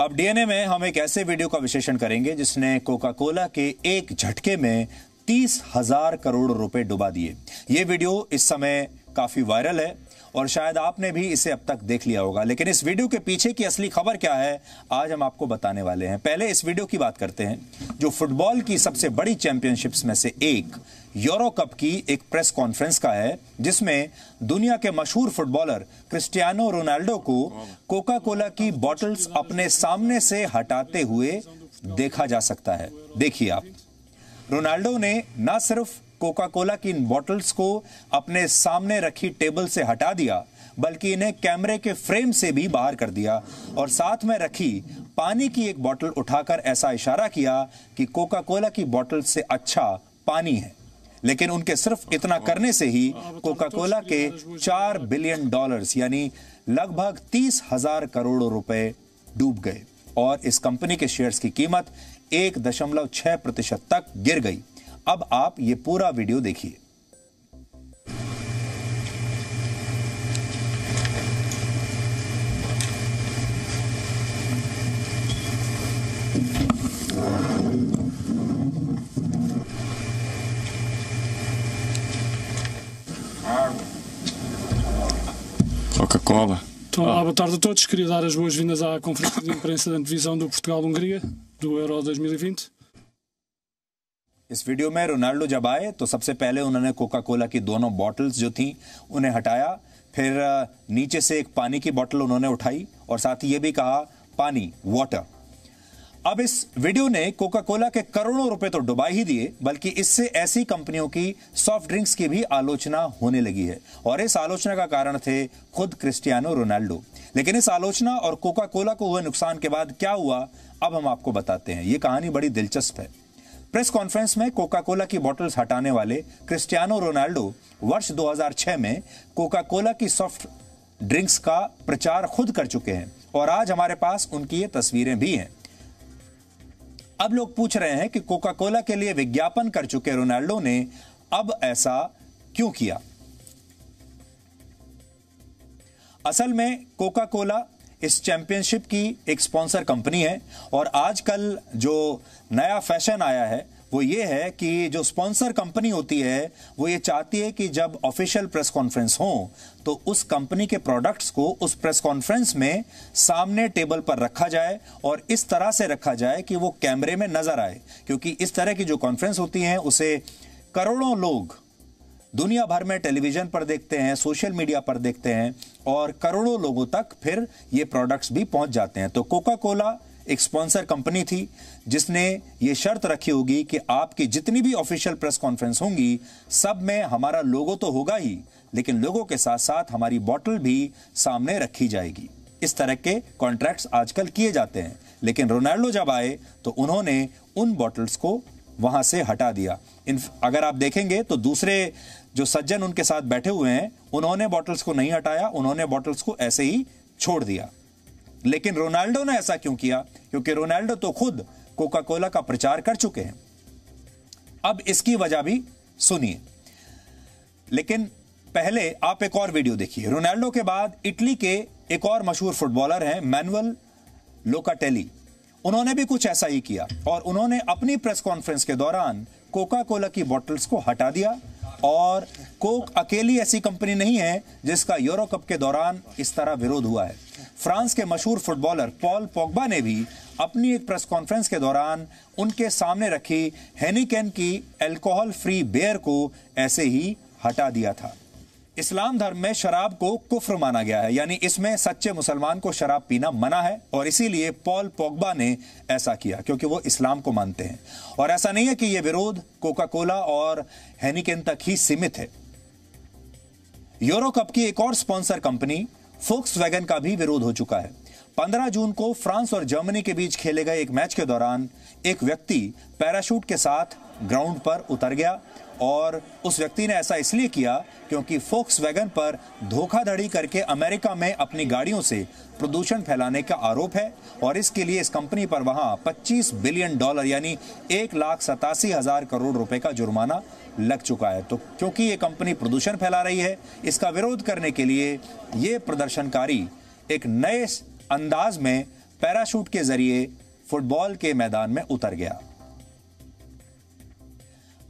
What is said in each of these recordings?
अब डीएनए में हम एक ऐसे वीडियो का विश्लेषण करेंगे जिसने कोका कोला के एक झटके में तीस हजार करोड़ रुपए डुबा दिए ये वीडियो इस समय काफी वायरल है और शायद आपने भी इसे अब तक देख लिया होगा लेकिन इस वीडियो के पीछे की असली खबर क्या है आज हम आपको बताने वाले हैं पहले इस वीडियो की बात करते हैं जो फुटबॉल की सबसे बड़ी चैंपियनशिप्स में से एक यूरो कप की एक प्रेस कॉन्फ्रेंस का है जिसमें दुनिया के मशहूर फुटबॉलर क्रिस्टियानो रोनाल्डो को कोका कोला की बॉटल्स अपने सामने से हटाते हुए देखा जा सकता है देखिए आप रोनाल्डो ने ना सिर्फ कोका कोला की इन बॉटल्स को अपने सामने रखी टेबल से हटा दिया बल्कि इन्हें कैमरे के फ्रेम से भी बाहर कर दिया और साथ में रखी पानी की एक बोतल उठाकर ऐसा इशारा किया कि कोका कोला की बोतल से अच्छा पानी है लेकिन उनके सिर्फ इतना करने से ही कोका कोला के चार बिलियन डॉलर्स यानी लगभग तीस हजार करोड़ रुपए डूब गए और इस कंपनी के शेयर्स की कीमत एक दशमलव छह प्रतिशत तक गिर गई अब आप ये पूरा वीडियो देखिए Coca-Cola. Então, olá, ah. ah, boa tarde a todos. Queria dar as boas-vindas à conferência de imprensa da divisão do Portugal-Hungria do Euro 2020. इस वीडियो में रोनाल्डो जब आए तो सबसे पहले उन्होंने कोका कोला की दोनों बॉटल्स जो थी उन्हें हटाया फिर नीचे से एक पानी की बॉटल उन्होंने उठाई और साथ ही ये भी कहा पानी वाटर अब इस वीडियो ने कोका कोला के करोड़ों रुपए तो डुबा ही दिए बल्कि इससे ऐसी कंपनियों की सॉफ्ट ड्रिंक्स की भी आलोचना होने लगी है और इस आलोचना का कारण थे खुद क्रिस्टियानो रोनाल्डो लेकिन इस आलोचना और कोका कोला को हुए नुकसान के बाद क्या हुआ अब हम आपको बताते हैं ये कहानी बड़ी दिलचस्प है प्रेस कॉन्फ्रेंस में कोका कोला की बॉटल्स हटाने वाले क्रिस्टियानो रोनाल्डो वर्ष 2006 में कोका कोला की सॉफ्ट ड्रिंक्स का प्रचार खुद कर चुके हैं और आज हमारे पास उनकी ये तस्वीरें भी हैं अब लोग पूछ रहे हैं कि कोका कोला के लिए विज्ञापन कर चुके रोनाल्डो ने अब ऐसा क्यों किया असल में कोका कोला इस चैंपियनशिप की एक स्पॉन्सर कंपनी है और आजकल जो नया फैशन आया है वो ये है कि जो स्पॉन्सर कंपनी होती है वो ये चाहती है कि जब ऑफिशियल प्रेस कॉन्फ्रेंस हो तो उस कंपनी के प्रोडक्ट्स को उस प्रेस कॉन्फ्रेंस में सामने टेबल पर रखा जाए और इस तरह से रखा जाए कि वो कैमरे में नजर आए क्योंकि इस तरह की जो कॉन्फ्रेंस होती है उसे करोड़ों लोग दुनिया भर में टेलीविज़न पर देखते हैं सोशल मीडिया पर देखते हैं और करोड़ों लोगों तक फिर ये प्रोडक्ट्स भी पहुंच जाते हैं तो कोका कोला एक स्पॉन्सर कंपनी थी जिसने ये शर्त रखी होगी कि आपकी जितनी भी ऑफिशियल प्रेस कॉन्फ्रेंस होंगी सब में हमारा लोगो तो होगा ही लेकिन लोगों के साथ साथ हमारी बॉटल भी सामने रखी जाएगी इस तरह के कॉन्ट्रैक्ट्स आजकल किए जाते हैं लेकिन रोनाल्डो जब आए तो उन्होंने उन बॉटल्स को वहां से हटा दिया इन अगर आप देखेंगे तो दूसरे जो सज्जन उनके साथ बैठे हुए हैं उन्होंने बॉटल्स को नहीं हटाया उन्होंने बॉटल्स को ऐसे ही छोड़ दिया लेकिन रोनाल्डो ने ऐसा क्यों किया क्योंकि रोनाल्डो तो खुद कोका कोला का प्रचार कर चुके हैं अब इसकी वजह भी सुनिए लेकिन पहले आप एक और वीडियो देखिए रोनाल्डो के बाद इटली के एक और मशहूर फुटबॉलर हैं मैनुअल लोकाटेली उन्होंने भी कुछ ऐसा ही किया और उन्होंने अपनी प्रेस कॉन्फ्रेंस के दौरान कोका कोला की बॉटल्स को हटा दिया और कोक अकेली ऐसी कंपनी नहीं है जिसका यूरो कप के दौरान इस तरह विरोध हुआ है फ्रांस के मशहूर फुटबॉलर पॉल पोगबा ने भी अपनी एक प्रेस कॉन्फ्रेंस के दौरान उनके सामने रखी हैनिकेन की एल्कोहल फ्री बेयर को ऐसे ही हटा दिया था इस्लाम धर्म में शराब को कुफ्र माना गया है यानी इसमें सच्चे मुसलमान को शराब पीना मना है और इसीलिए पॉल पोगबा ने ऐसा किया क्योंकि वो इस्लाम को मानते हैं और ऐसा नहीं है कि ये विरोध कोका कोला और हैनिकेन तक ही सीमित है यूरो कप की एक और स्पॉन्सर कंपनी फोक्स वैगन का भी विरोध हो चुका है 15 जून को फ्रांस और जर्मनी के बीच खेले गए एक मैच के दौरान एक व्यक्ति पैराशूट के साथ ग्राउंड पर उतर गया और उस व्यक्ति ने ऐसा इसलिए किया क्योंकि फोक्स वैगन पर धोखाधड़ी करके अमेरिका में अपनी गाड़ियों से प्रदूषण फैलाने का आरोप है और इसके लिए इस कंपनी पर वहां 25 बिलियन डॉलर यानी एक लाख सतासी हजार करोड़ रुपए का जुर्माना लग चुका है तो क्योंकि ये कंपनी प्रदूषण फैला रही है इसका विरोध करने के लिए ये प्रदर्शनकारी एक नए अंदाज में पैराशूट के जरिए फुटबॉल के मैदान में उतर गया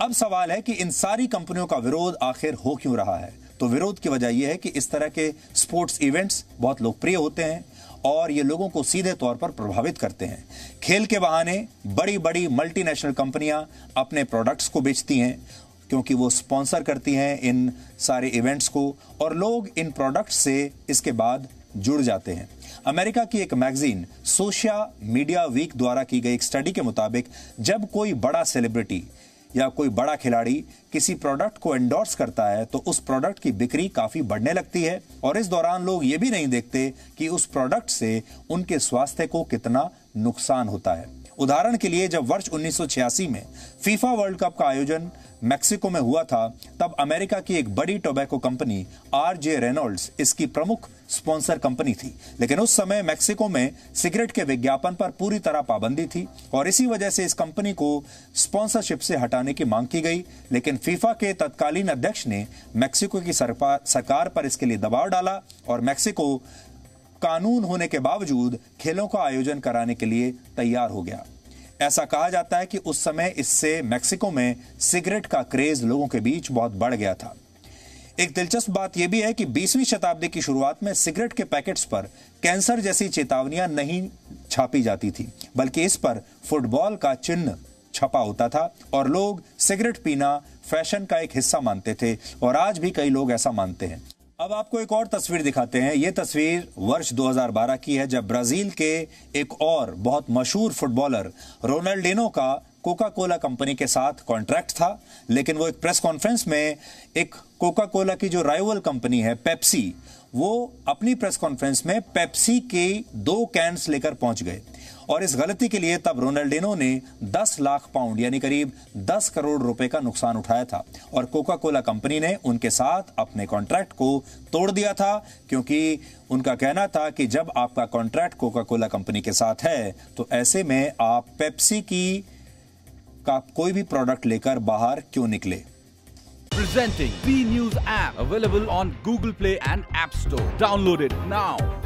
अब सवाल है कि इन सारी कंपनियों का विरोध आखिर हो क्यों रहा है तो विरोध की वजह यह है कि इस तरह के स्पोर्ट्स इवेंट्स बहुत लोकप्रिय होते हैं और ये लोगों को सीधे तौर पर प्रभावित करते हैं खेल के बहाने बड़ी बड़ी मल्टीनेशनल कंपनियां अपने प्रोडक्ट्स को बेचती हैं क्योंकि वो स्पॉन्सर करती हैं इन सारे इवेंट्स को और लोग इन प्रोडक्ट से इसके बाद जुड़ जाते हैं अमेरिका की एक मैगजीन सोशिया मीडिया वीक द्वारा की गई एक स्टडी के मुताबिक जब कोई बड़ा सेलिब्रिटी या कोई बड़ा खिलाड़ी किसी प्रोडक्ट को एंडोर्स करता है तो उस प्रोडक्ट की बिक्री काफ़ी बढ़ने लगती है और इस दौरान लोग ये भी नहीं देखते कि उस प्रोडक्ट से उनके स्वास्थ्य को कितना नुकसान होता है उदाहरण के लिए जब वर्ष 1986 में फीफा वर्ल्ड कप का आयोजन मैक्सिको में हुआ था तब अमेरिका की एक बड़ी tobacco company R J Reynolds इसकी प्रमुख स्पॉन्सर कंपनी थी लेकिन उस समय मैक्सिको में सिगरेट के विज्ञापन पर पूरी तरह पाबंदी थी और इसी वजह से इस कंपनी को स्पॉन्सरशिप से हटाने की मांग की गई लेकिन फीफा के तत्कालीन अध्यक्ष ने मैक्सिको की सरकार पर इसके लिए दबाव डाला और मैक्सिको कानून होने के बावजूद खेलों का आयोजन कराने के लिए तैयार हो गया ऐसा कहा जाता है कि उस समय इससे मैक्सिको में सिगरेट का क्रेज लोगों के बीच बहुत बढ़ गया था एक दिलचस्प बात यह भी है कि 20वीं शताब्दी की शुरुआत में सिगरेट के पैकेट्स पर कैंसर जैसी चेतावनियां नहीं छापी जाती थी बल्कि इस पर फुटबॉल का चिन्ह छपा होता था और लोग सिगरेट पीना फैशन का एक हिस्सा मानते थे और आज भी कई लोग ऐसा मानते हैं अब आपको एक और तस्वीर दिखाते हैं ये तस्वीर वर्ष 2012 की है जब ब्राजील के एक और बहुत मशहूर फुटबॉलर रोनाल्डिनो का कोका कोला कंपनी के साथ कॉन्ट्रैक्ट था लेकिन वो एक प्रेस कॉन्फ्रेंस में एक कोका कोला की जो राइवल कंपनी है पेप्सी वो अपनी प्रेस कॉन्फ्रेंस में पेप्सी के दो कैंस लेकर पहुंच गए और इस गलती के लिए तब रोनाल्डिनो ने 10 लाख पाउंड यानी करीब 10 करोड़ रुपए का नुकसान उठाया था और कोका कोला कंपनी ने उनके साथ अपने कॉन्ट्रैक्ट को तोड़ दिया था क्योंकि उनका कहना था कि जब आपका कॉन्ट्रैक्ट कोका कोला कंपनी के साथ है तो ऐसे में आप पेप्सी की का कोई भी प्रोडक्ट लेकर बाहर क्यों निकले presenting B news app available on Google Play and app store downloaded now